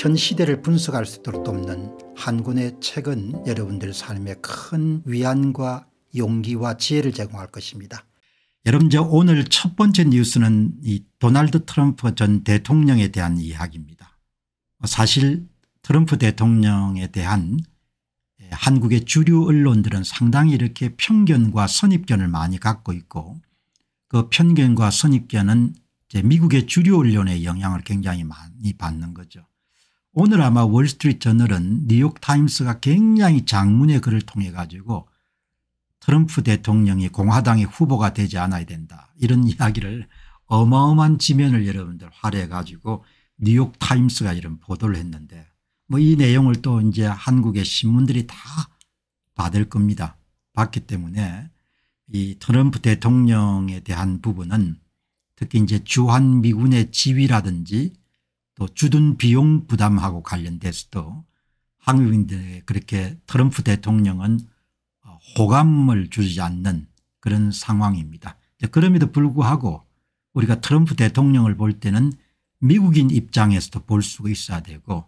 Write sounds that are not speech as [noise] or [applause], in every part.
현 시대를 분석할 수 있도록 돕는 한군의 책은 여러분들 삶에 큰 위안과 용기와 지혜를 제공할 것입니다. 여러분 저 오늘 첫 번째 뉴스는 이 도널드 트럼프 전 대통령에 대한 이야기입니다. 사실 트럼프 대통령에 대한 예, 한국의 주류 언론들은 상당히 이렇게 편견과 선입견을 많이 갖고 있고 그 편견과 선입견은 미국의 주류 언론의 영향을 굉장히 많이 받는 거죠. 오늘 아마 월스트리트 저널은 뉴욕타임스가 굉장히 장문의 글을 통해 가지고 트럼프 대통령이 공화당의 후보가 되지 않아야 된다 이런 이야기를 어마어마한 지면을 여러분들 화려해 가지고 뉴욕타임스가 이런 보도를 했는데 뭐 이 내용을 또 이제 한국의 신문들이 다 받을 겁니다. 받기 때문에 이 트럼프 대통령에 대한 부분은 특히 이제 주한미군의 지위라든지 또 주둔 비용 부담하고 관련돼서도 한국인들에 게 그렇게 트럼프 대통령은 어, 호감을 주지 않는 그런 상황입니다. 그럼에도 불구하고 우리가 트럼프 대통령을 볼 때는 미국인 입장에서도 볼 수가 있어야 되고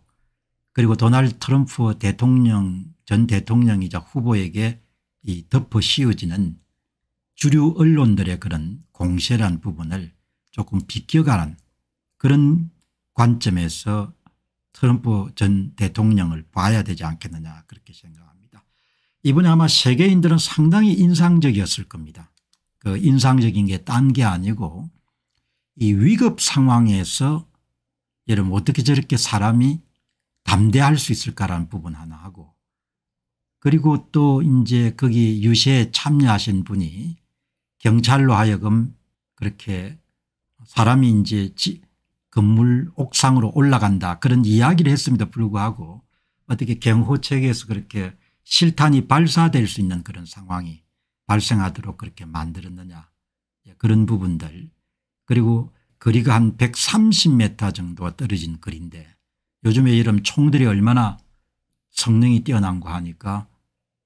그리고 도널드 트럼프 대통령 전 대통령이자 후보에게 이 덮어 씌워지는 주류 언론들의 그런 공세란 부분을 조금 비껴가는 그런 관점에서 트럼프 전 대통령을 봐야 되지 않겠느냐 그렇게 생각합니다. 이번에 아마 세계인들은 상당히 인상적이었을 겁니다. 그 인상적인 게 딴 게 아니고 이 위급 상황에서 여러분 어떻게 저렇게 사람이 담대할 수 있을까라는 부분 하나 하고 그리고 또 이제 거기 유세에 참여하신 분이 경찰로 하여금 그렇게 사람이 이제 건물 옥상으로 올라간다 그런 이야기를 했음에도 불구하고 어떻게 경호 체계에서 그렇게 실탄이 발사될 수 있는 그런 상황이 발생하도록 그렇게 만들었느냐 예, 그런 부분들 그리고 거리가 한 130m 정도 떨어진 거리인데 요즘에 이런 총들이 얼마나 성능이 뛰어난거 하니까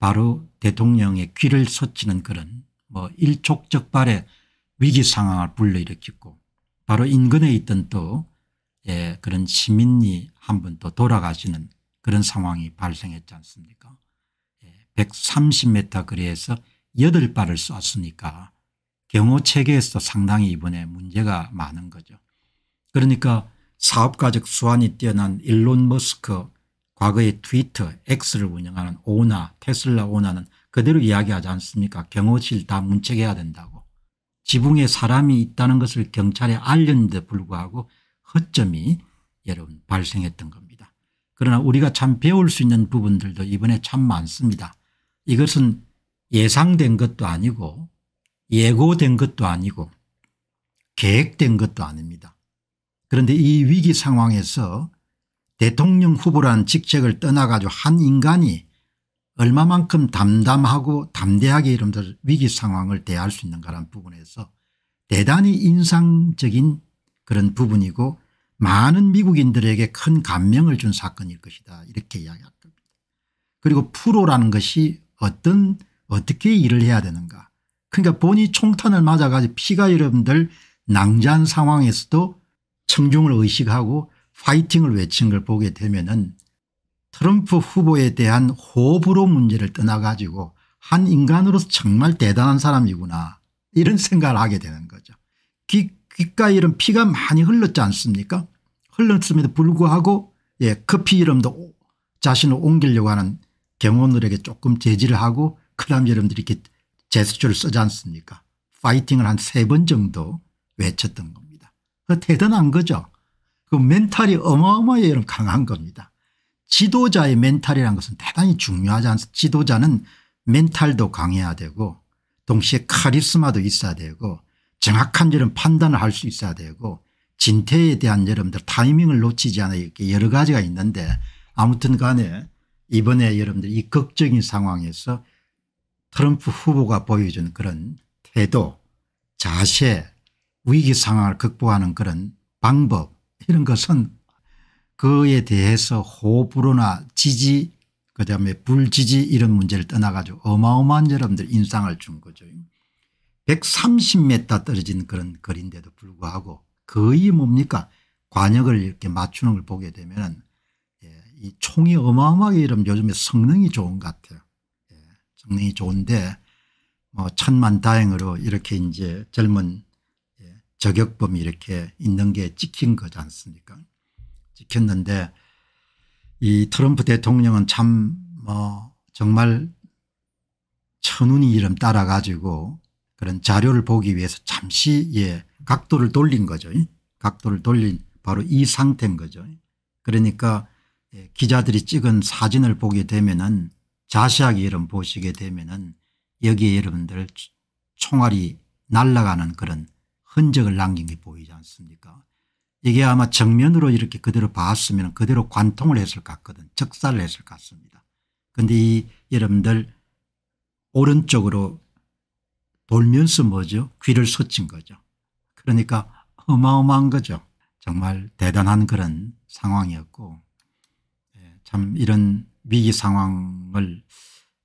바로 대통령의 귀를 서치는 그런 뭐 일촉적발의 위기 상황을 불러일으켰고 바로 인근에 있던 또 예, 그런 시민이 한분또 돌아가시는 그런 상황이 발생했지 않습니까 130m 예, 거리에서 8발을 쐈으니까 경호체계에서 상당히 이번에 문제가 많은 거죠. 그러니까 사업가적 수완이 뛰어난 일론 머스크 과거의 트위터 X를 운영하는 오나 테슬라 오나는 그대로 이야기하지 않습니까 경호실 다 문책해야 된다고. 지붕에 사람이 있다는 것을 경찰에 알렸는데 불구하고 허점이 여러분 발생했던 겁니다. 그러나 우리가 참 배울 수 있는 부분들도 이번에 참 많습니다. 이것은 예상된 것도 아니고 예고된 것도 아니고 계획된 것도 아닙니다. 그런데 이 위기 상황에서 대통령 후보라는 직책을 떠나가지고 한 인간이 얼마만큼 담담하고 담대하게 이름 위기 상황을 대할 수 있는가라는 부분에서 대단히 인상적인 그런 부분이고 많은 미국인들에게 큰 감명을 준 사건일 것이다 이렇게 이야기할 겁니다. 그리고 프로라는 것이 어떤 어떻게 일을 해야 되는가 그러니까 본이 총탄을 맞아가지고 피가 여러분들 낭자한 상황에서도 청중을 의식하고 파이팅을 외친 걸 보게 되면 은 트럼프 후보에 대한 호불호 문제를 떠나 가지고 한 인간으로서 정말 대단한 사람이구나 이런 생각을 하게 되는 거죠. 귀, 귓가 이런 피가 많이 흘렀지 않습니까 흘렀음에도 불구하고 예, 커피 이름도 자신을 옮기려고 하는 경호원들에게 조금 제지를 하고 그다음 여러분들이 이렇게 제스처를 쓰지 않습니까 파이팅을 한 세 번 정도 외쳤던 겁니다. 그 대단한 거죠. 그 멘탈이 어마어마해게 강한 겁니다. 지도자의 멘탈이라는 것은 대단히 중요하지 않습니까 지도자는 멘탈도 강해야 되고 동시에 카리스마도 있어야 되고 정확한 이런 판단을 할 수 있어야 되고 진퇴에 대한 여러분들 타이밍을 놓치지 않아 이렇게 여러 가지가 있는데 아무튼 간에 이번에 여러분들 이 극적인 상황에서 트럼프 후보가 보여준 그런 태도 자세 위기 상황을 극복하는 그런 방법 이런 것은 그에 대해서 호불호나 지지 그다음에 불지지 이런 문제를 떠나가지고 어마어마한 여러분들 인상을 준 거죠. 130m 떨어진 그런 거리인데도 불구하고 거의 뭡니까 관역을 이렇게 맞추는 걸 보게 되면 예, 이 총이 어마어마하게 이런 요즘에 성능이 좋은 것 같아요. 예, 성능이 좋은데 뭐 천만 다행으로 이렇게 이제 젊은 예, 저격범이 이렇게 있는 게 찍힌 거지 않습니까 지켰는데 이 트럼프 대통령은 참 뭐 정말 천운이 이름 따라 가지고 그런 자료를 보기 위해서 잠시 예 각도를 돌린 거죠. 각도를 돌린 바로 이 상태인 거죠. 그러니까 예, 기자들이 찍은 사진을 보게 되면은 자세하게 여러분 보시게 되면은 여기에 여러분들 총알이 날아가는 그런 흔적을 남긴 게 보이지 않습니까 이게 아마 정면으로 이렇게 그대로 봤으면 그대로 관통을 했을 것 같거든 적사를 했을 것 같습니다. 그런데 이 여러분들 오른쪽으로 돌면서 뭐죠 귀를 스친 거죠. 그러니까 어마어마한 거죠. 정말 대단한 그런 상황이었고 예, 참 이런 위기 상황을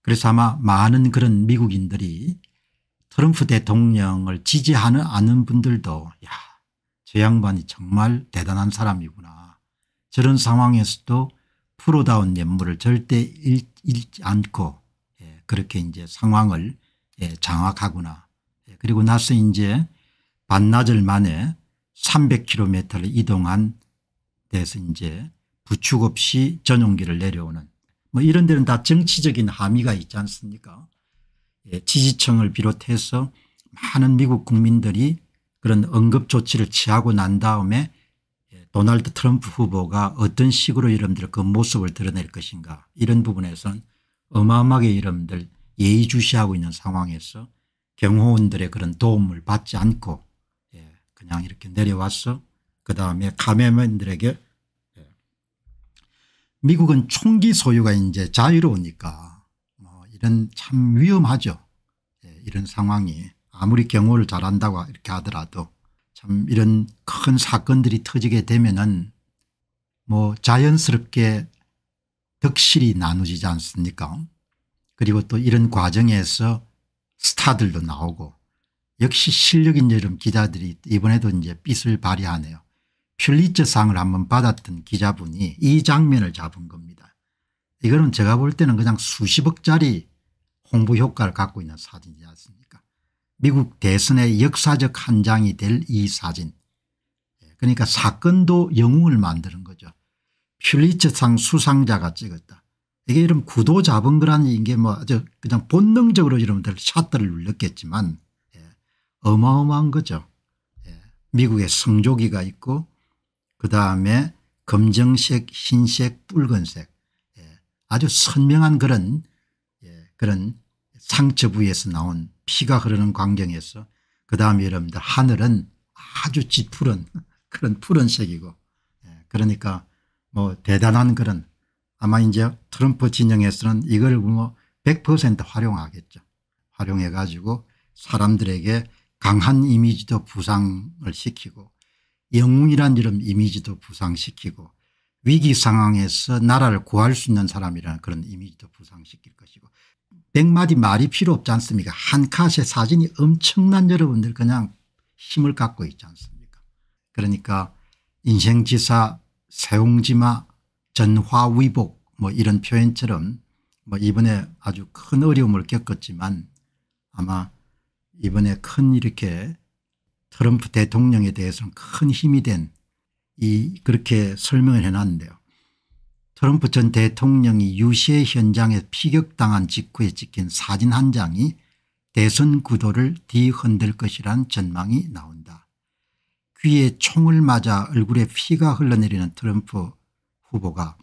그래서 아마 많은 그런 미국인들이 트럼프 대통령을 지지하는 아는 분들도 야저 양반이 정말 대단한 사람이구나. 저런 상황에서도 프로다운 연물을 절대 잃지 않고 예, 그렇게 이제 상황을 예, 장악하구나. 예, 그리고 나서 이제 반나절 만에 300km를 이동한 데서 이제 부축 없이 전용기를 내려오는 뭐 이런 데는 다 정치적인 함의가 있지 않습니까 예, 지지층을 비롯해서 많은 미국 국민들이 그런 응급 조치를 취하고 난 다음에 도널드 트럼프 후보가 어떤 식으로 여러분들 그 모습을 드러낼 것인가 이런 부분에선 어마어마하게 여러분들 예의주시하고 있는 상황에서 경호원들의 그런 도움을 받지 않고 예, 그냥 이렇게 내려왔어 그 다음에 카메맨들에게 예, 미국은 총기 소유가 이제 자유로우니까 뭐 이런 참 위험하죠 예, 이런 상황이 아무리 경호를 잘한다고 이렇게 하더라도 참 이런 큰 사건들이 터지게 되면은 뭐 자연스럽게 덕실이 나누지지 않습니까 그리고 또 이런 과정에서 스타들도 나오고 역시 실력 인 여름 기자들이 이번에도 이제 빛을 발휘하네요. 퓰리처상을 한번 받았던 기자분이 이 장면을 잡은 겁니다. 이거는 제가 볼 때는 그냥 수십억짜리 홍보 효과를 갖고 있는 사진이지 않습니까 미국 대선의 역사적 한 장이 될 이 사진. 그러니까 사건도 영웅을 만드는 거죠. 퓰리처상 수상자가 찍었다. 이게 이런 구도 잡은 거라는 게뭐 아주 그냥 본능적으로 이러면들 샷들을 눌렀겠지만 예. 어마어마한 거죠. 예. 미국에 성조기가 있고 그다음에 검정색 흰색 붉은색 예. 아주 선명한 그런 예, 그런 상처 부위에서 나온 피가 흐르는 광경에서 그다음에 여러분들 하늘은 아주 짙푸른 [laughs] 그런 푸른색이고 예, 그러니까 뭐 대단한 그런 아마 이제 트럼프 진영에서는 이걸 뭐 100% 활용하겠죠. 활용해 가지고 사람들에게 강한 이미지도 부상을 시키고 영웅이란 이름 이미지도 부상시키고 위기 상황에서 나라를 구할 수 있는 사람이라는 그런 이미지도 부상시킬 것이고 백마디 말이 필요 없지 않습니까 한 컷의 사진이 엄청난 여러분들 그냥 힘을 갖고 있지 않습니까 그러니까 인생지사 세옹지마 전화위복 뭐 이런 표현처럼 뭐 이번에 아주 큰 어려움을 겪었지만 아마 이번에 큰 이렇게 트럼프 대통령에 대해서는 큰 힘이 된 이 그렇게 설명을 해놨는데요. 트럼프 전 대통령이 유시의 현장에 피격당한 직후에 찍힌 사진 한 장이 대선 구도를 뒤흔들 것이란 전망이 나온다. 귀에 총을 맞아 얼굴에 피가 흘러내리는 트럼프 후보가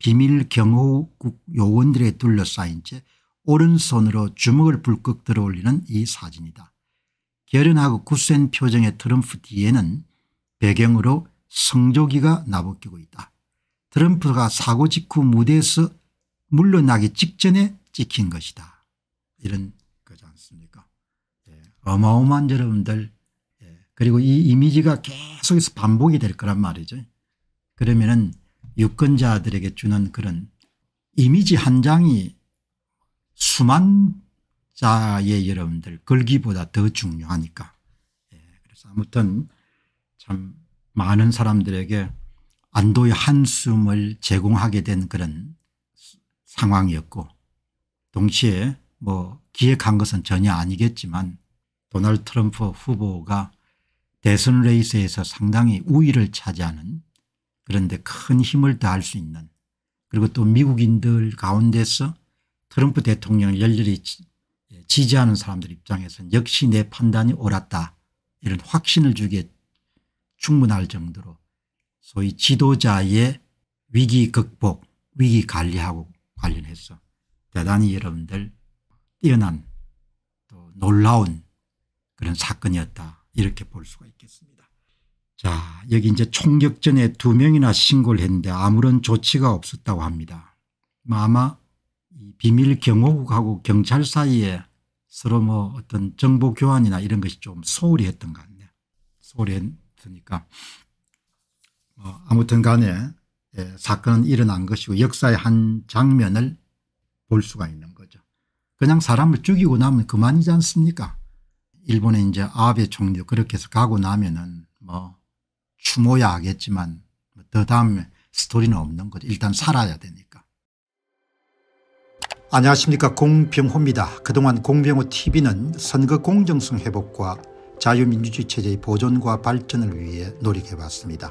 비밀 경호국 요원들에 둘러싸인 채 오른손으로 주먹을 불끈 들어올리는 이 사진이다. 결연하고 굳센 표정의 트럼프 뒤에는 배경으로 성조기가 나부끼고 있다. 트럼프가 사고 직후 무대에서 물러나기 직전에 찍힌 것이다. 이런 거지 않습니까 예. 어마어마한 여러분들 예. 그리고 이 이미지가 계속해서 반복이 될 거란 말이죠. 그러면 은 유권자들에게 주는 그런 이미지 한 장이 수만 자의 여러분들 글기보다 더 중요하니까 예. 그래서 아무튼 참 많은 사람들에게 안도의 한숨을 제공하게 된 그런 상황이었고 동시에 뭐 기획한 것은 전혀 아니겠지만 도널드 트럼프 후보가 대선 레이스에서 상당히 우위를 차지하는 그런데 큰 힘을 다할 수 있는 그리고 또 미국인들 가운데서 트럼프 대통령을 열렬히 예, 지지하는 사람들 입장에서는 역시 내 판단이 옳았다 이런 확신을 주기에 충분할 정도로 소위 지도자의 위기 극복 위기 관리하고 관련해서 대단히 여러분들 뛰어난 또 놀라운 그런 사건이었다 이렇게 볼 수가 있겠습니다. 자 여기 이제 총격전에 두 명이나 신고를 했는데 아무런 조치가 없었다고 합니다. 뭐 아마 비밀 경호국하고 경찰 사이에 서로 뭐 어떤 정보 교환이나 이런 것이 좀 소홀히 했던 것 같네요. 소홀히 했으니까 뭐 아무튼 간에 예, 사건은 일어난 것이고 역사의 한 장면을 볼 수가 있는 거죠. 그냥 사람을 죽이고 나면 그만이지 않습니까 일본의 이제 아베 총리 그렇게 해서 가고 나면은 뭐 추모야 하겠지만 뭐 더 다음에 스토리는 없는 거죠. 일단 살아야 되니까. 안녕하십니까 공병호입니다. 그동안 공병호 tv는 선거 공정성 회복과 자유민주주의 체제의 보존과 발전을 위해 노력해왔습니다.